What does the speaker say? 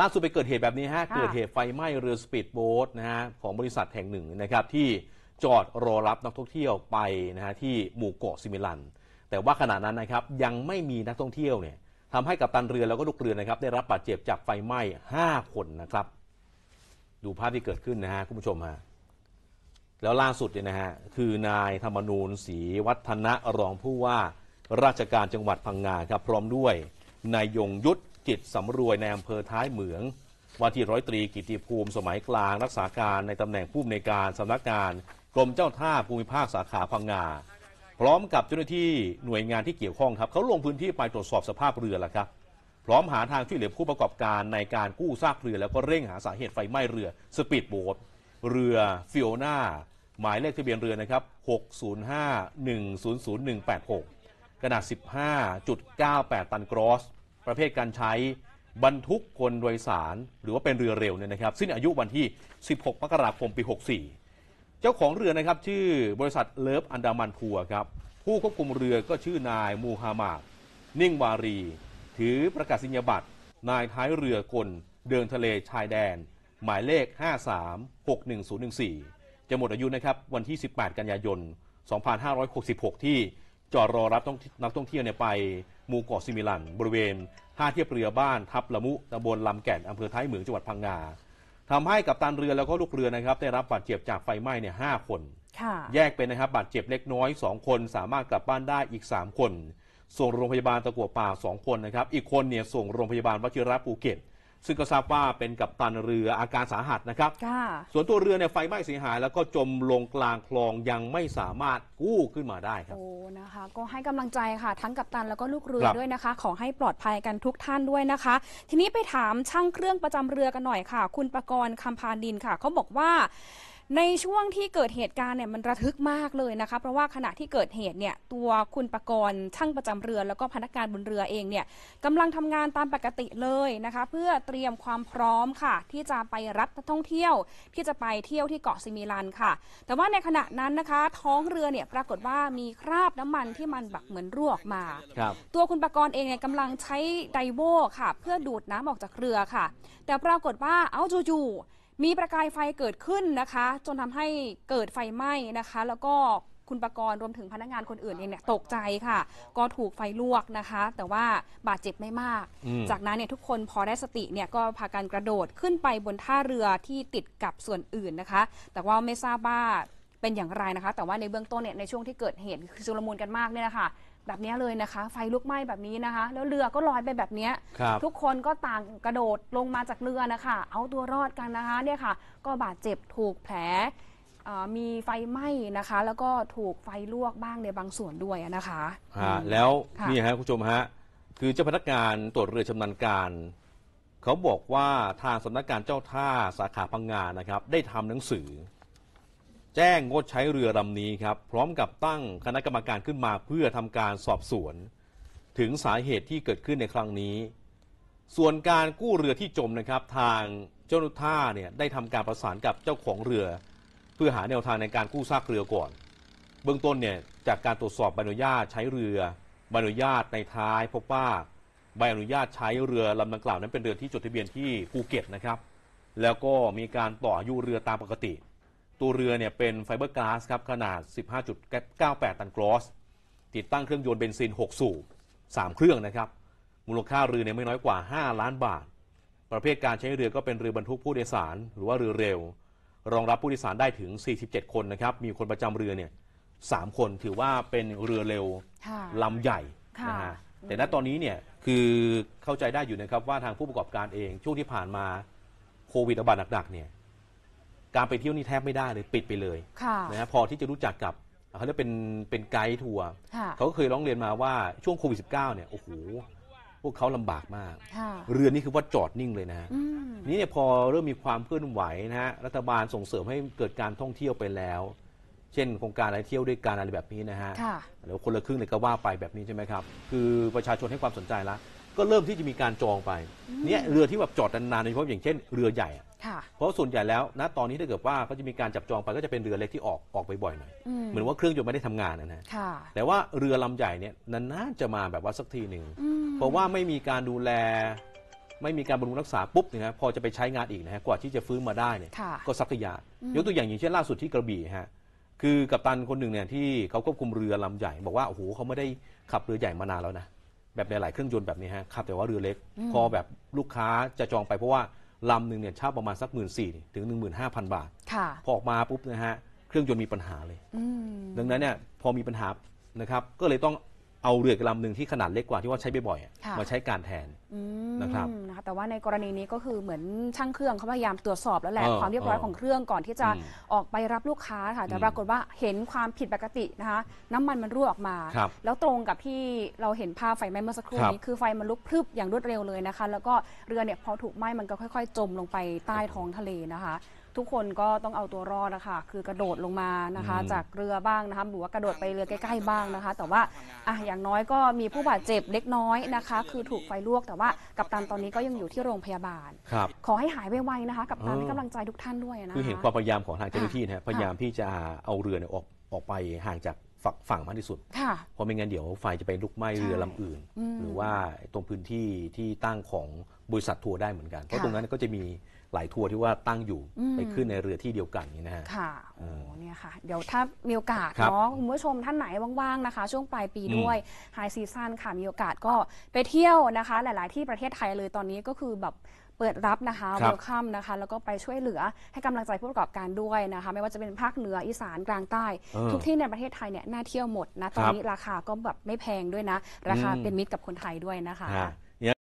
ล่าสุดไปเกิดเหตุแบบนี้ฮะ เกิดเหตุไฟไหม้ เรือสปีดโบ๊ทนะฮะ ของบริษัทแห่งหนึ่งนะครับ ที่จอดรอรับนักท่องเที่ยวไปนะฮะ ที่หมู่เกาะซิมิลัน แต่ว่าขณะนั้นนะครับ ยังไม่มีนักท่องเที่ยวเนี่ยทำให้กัปตันเรือแล้วก็ลูกเรือนะครับ ได้รับบาดเจ็บจากไฟไหม้ 5 คนนะครับ ดูภาพที่เกิดขึ้นนะฮะคุณผู้ชมฮะแล้วล่าสุดเนี่ยนะฮะคือนายธรรมนูญศรีวัฒนะรองผู้ว่าราชการจังหวัดพังงาครับพร้อมด้วยนายยงยุทธจิตสำรวยในอำเภอท้ายเหมืองว่าที่ร้อยตรีกิติภูมิ สมัยกลางรักษาการในตำแหน่งผู้อำนวยการสำนักงานกรมเจ้าท่าภูมิภาคสาขาพังงาพร้อมกับเจ้าหน้าที่หน่วยงานที่เกี่ยวข้องครับเขาลงพื้นที่ไปตรวจสอบสภาพเรือแล้วครับพร้อมหาทางช่วยเหลือผู้ประกอบการในการกู้ซากเรือแล้วก็เร่งหาสาเหตุไฟไหม้เรือสปีดโบ๊ทเรือฟิโอนาหมายเลขทะเบียนเรือนะครับ605100186ขนาด15.98 ตันกรอสประเภทการใช้บรรทุกคนโดยสารหรือว่าเป็นเรือเร็วเนี่ยนะครับ สิ้นอายุวันที่ 16 มกราคม ปี 64 เจ้าของเรือนะครับชื่อบริษัทเลิฟอันดามันพัวครับ ผู้ควบคุมเรือก็ชื่อนายมูฮัมหมัดนิ่งวารี ถือประกาศสญญาบัตร นายท้ายเรือคนเดินทะเลชายแดน หมายเลข 536114 จะหมดอายุนะครับวันที่ 18 กันยายน 2566 ที่จอดรอรับนักท่องเที่ยวไปหมู่เกาะซิมิลัน บริเวณท่าเทียบเรือบ้านทับละมุตำบลลำแก่น อำเภอท้ายเหมืองจังหวัดพังงา ทำให้กับตันเรือแล้วก็ลูกเรือนะครับ ได้รับบาดเจ็บจากไฟไหม้เนี่ยห้าคน แยกเป็นนะครับบาดเจ็บเล็กน้อย 2 คนสามารถกลับบ้านได้อีก 3 คน ส่งโรงพยาบาลตะกัวป่า 2 คนนะครับ อีกคนเนี่ยส่งโรงพยาบาลวชิระภูเก็ตซึ่งก็ทราบว่าเป็นกัปตันเรืออาการสาหัสนะครับส่วนตัวเรือเนี่ยไฟไหม้เสียหายแล้วก็จมลงกลางคลองยังไม่สามารถกู้ขึ้นมาได้ครับ โอ้นะคะ ก็ให้กำลังใจค่ะ ทั้งกัปตันแล้วก็ลูกเรือด้วยนะคะ ขอให้ปลอดภัยกันทุกท่านด้วยนะคะ ทีนี้ไปถามช่างเครื่องประจำเรือกันหน่อยค่ะ คุณประกรณ์คำพานินค่ะ เขาบอกว่าในช่วงที่เกิดเหตุการณ์เนี่ยมันระทึกมากเลยนะคะ เพราะว่าขณะที่เกิดเหตุเนี่ยตัวคุณประกรณ์ช่างประจำเรือ แล้วก็พนักงานบนเรือเองเนี่ยกำลังทำงานตามปกติเลยนะคะ เพื่อเตรียมความพร้อมค่ะ ที่จะไปรับนักท่องเที่ยว ที่จะไปเที่ยวที่เกาะซิมิลันค่ะ แต่ว่าในขณะนั้นนะคะท้องเรือเนี่ยปรากฏว่ามีคราบน้ำมันที่มันแบบเหมือนรั่วออกมาตัวคุณประกรณ์เองเนี่ยกำลังใช้ไดโวค่ะ เพื่อดูดน้ำออกจากเรือค่ะ แต่ปรากฏว่าเอาจู่มีประกายไฟเกิดขึ้นนะคะ จนทำให้เกิดไฟไหม้นะคะ แล้วก็คุณประกรณ์รวมถึงพนักงานคนอื่นเองเนี่ยตกใจค่ะ ก็ถูกไฟลวกนะคะ แต่ว่าบาดเจ็บไม่มาก จากนั้นเนี่ยทุกคนพอได้สติเนี่ยก็พากันกระโดดขึ้นไปบนท่าเรือที่ติดกับส่วนอื่นนะคะ แต่ว่าไม่ทราบว่าเป็นอย่างไรนะคะ แต่ว่าในเบื้องต้นเนี่ยในช่วงที่เกิดเหตุคือชุลมุนกันมากเนี่ยนะคะแบบนี้เลยนะคะ ไฟลุกไหม้แบบนี้นะคะ แล้วเรือก็ลอยไปแบบนี้ ทุกคนก็ต่างกระโดดลงมาจากเรือนะคะ เอาตัวรอดกันนะคะเนี่ยค่ะก็บาดเจ็บถูกแผลมีไฟไหม้นะคะแล้วก็ถูกไฟลวกบ้างในบางส่วนด้วยนะคะะแล้ว นี่ฮะคุณผู้ชมฮะคือเจ้าพนักงานตรวจเรือชำนาญการ เขาบอกว่าทางสำนักงานเจ้าท่าสาขาพังงานนะครับได้ทำหนังสือแจ้งงดใช้เรือลำนี้ครับพร้อมกับตั้งคณะกรรมการขึ้นมาเพื่อทำการสอบสวนถึงสาเหตุที่เกิดขึ้นในครั้งนี้ ส่วนการกู้เรือที่จมนะครับทางเจ้าหน้าท่าเนี่ยได้ทำการประสานกับเจ้าของเรือ เพื่อหาแนวทางในการกู้ซากเรือก่อน เบื้องต้นเนี่ยจากการตรวจสอบใบอนุญาตใช้เรือใบอนุญาตในท้ายพบว่าใบอนุญาตใช้เรือลำดังกล่าวนั้นเป็นเรือที่จดทะเบียนที่ภูเก็ตนะครับ แล้วก็มีการต่ออายุเรือตามปกติตัวเรือเนี่ยเป็นไฟเบอร์กลาสครับขนาด 15.98 ตันกรอส ติดตั้งเครื่องยนต์เบนซิน 6 สูบ 3 เครื่องนะครับมูลค่าเรือเนี่ยไม่น้อยกว่า 5 ล้านบาท ประเภทการใช้เรือก็เป็นเรือบรรทุกผู้โดยสาร หรือว่าเรือเร็ว รองรับผู้โดยสารได้ถึง 47 คนนะครับมีคนประจำเรือเนี่ยสคนถือว่าเป็นเรือเร็วลำใหญ่นะฮะแต่ณตอนนี้เนี่ยคือเข้าใจได้อยู่นะครับว่าทางผู้ประกอบการเองช่วงที่ผ่านมาโควิดระบาดหนักๆเนี่ยการไปเที่ยวนี่แทบไม่ได้เลยปิดไปเลยนะฮะพอที่จะรู้จักกับ เขาเรียกเป็นเป็นไกด์ทัวร์เขาก็เคยร้องเรียนมาว่าช่วงโควิดิบเนี่ย โอ้โหพวกเขาลำบากมาก เรือนี่คือว่าจอดนิ่งเลยนะฮะ นี่เนี่ยพอเริ่มมีความเคลื่อนไหวนะฮะ รัฐบาลส่งเสริมให้เกิดการท่องเที่ยวไปแล้ว เช่น โครงการอะไรเที่ยวด้วยกันอะไรแบบนี้นะฮะแล้วคนละครึ่งเลยก็ว่าไปแบบนี้ใช่ไหมครับคือประชาชนให้ความสนใจละก็เริ่มที่จะมีการจองไปเนี่ยเรือที่แบบจอดนานๆโดยเฉพาะอย่างเช่นเรือใหญ่ค่ะเพราะส่วนใหญ่แล้วนะตอนนี้ถ้าเกิดว่าก็จะมีการจับจองไปก็จะเป็นเรือเล็กที่ออกออกไปบ่อยหน่อย เหมือนว่าเครื่องยนต์ไม่ได้ทำงานนะฮะแต่ว่าเรือลำใหญ่เนี่ยนานๆจะมาแบบว่าสักทีหนึ่ง เพราะว่าไม่มีการดูแล ไม่มีการบำรุงรักษาปุ๊บเนี่ยนะพอจะไปใช้งานอีกนะฮะกว่าที่จะฟื้นมาได้เนี่ยก็สักระยะยกตัวอย่างอย่างเช่น ล่าสุดที่กระบี่ฮะคือกัปตันคนหนึ่งเนี่ยที่เขาควบคุมเรือลำใหญ่ บอกว่าโอ้โหเขาไม่ได้ขับเรือใหญ่มานานแล้วนะแบบในหลายเครื่องยนต์แบบนี้ฮะขับ แต่ว่าเรือเล็ก พอแบบลูกค้าจะจองไปเพราะว่าลำหนึ่งเนี่ยเช่าประมาณสักหมื่นสี่ถึงหนึ่งหมื่นห้าพันบาท พอออกมาปุ๊บนะฮะ เครื่องยนต์มีปัญหาเลย ดังนั้นเนี่ย พอมีปัญหานะครับก็เลยต้องเอาเรือกลำหนึ่งที่ขนาดเล็กกว่าที่ว่าใช้บ่อยๆมาใช้การแทนนะครับนะคะแต่ว่าในกรณีนี้ก็คือเหมือนช่างเครื่องเขาพยายามตรวจสอบแล้วแหละความเรียบร้อยของเครื่องก่อนที่จะ อออกไปรับลูกค้าค่ะ แต่ปรากฏว่าเห็นความผิดปกตินะคะ น้ำมันมันรั่วออกมาแล้วตรงกับที่เราเห็นภาพไฟไหม้เมื่อสักครู่ นี้คือไฟมันลุกพรึบอย่างรวดเร็วเลยนะคะ แล้วก็เรือเนี่ยพอถูกไหม้มันก็ค่อย ๆ จมลงไปใต้ท้องทะเลนะคะทุกคนก็ต้องเอาตัวรอดนะคะ คือกระโดดลงมานะคะ จากเรือบ้างนะคะหรือว่ากระโดดไปเรือใกล้ๆบ้างนะคะ แต่ว่าอ่ะอย่างน้อยก็มีผู้บาดเจ็บเล็กน้อยนะคะ คือถูกไฟลวกแต่ว่า กัปตันตอนนี้ก็ยังอยู่ที่โรงพยาบาลครับขอให้หายไวๆนะคะกัปตันให้กำลังใจทุกท่านด้วยนะคะคือเห็นความพยายามของทางเจ้าหน้าที่นะพยายามที่จะเอาเรือเนี่ยออกออกไปห่างจากฝั่งฝั่งมากที่สุดค่ะเพราะไม่งั้นเดี๋ยวไฟจะไปลุกไหม้เรือลำอื่น หรือว่าตรงพื้นที่ที่ตั้งของบริษัททัวร์ได้เหมือนกันเพราะตรงนั้นก็จะมีหลายทัวร์ที่ว่าตั้งอยู่ไปขึ้นในเรือที่เดียวกันนี่นะฮะค่ะโอ้เนี่ยค่ะเดี๋ยวถ้ามีโอกาสเนาะคุณผู้ชมท่านไหนว่างๆนะคะ ช่วงปลายปีด้วยไฮซีซันค่ะมีโอกาสก็ไปเที่ยวนะคะ หลายๆที่ประเทศไทยเลยตอนนี้ก็คือแบบเปิดรับนะคะววลคัมนะคะ แล้วก็ไปช่วยเหลือให้กำลังใจผู้ประกอบการด้วยนะคะ ไม่ว่าจะเป็นภาคเหนืออีสานกลางใต้ ทุกที่ในประเทศไทยเนี่ยน่าเที่ยวหมดนะตอนนี้ราคาก็แบบไม่แพงด้วยนะราคาเป็นมิตรกับคนไทยด้วยนะคะ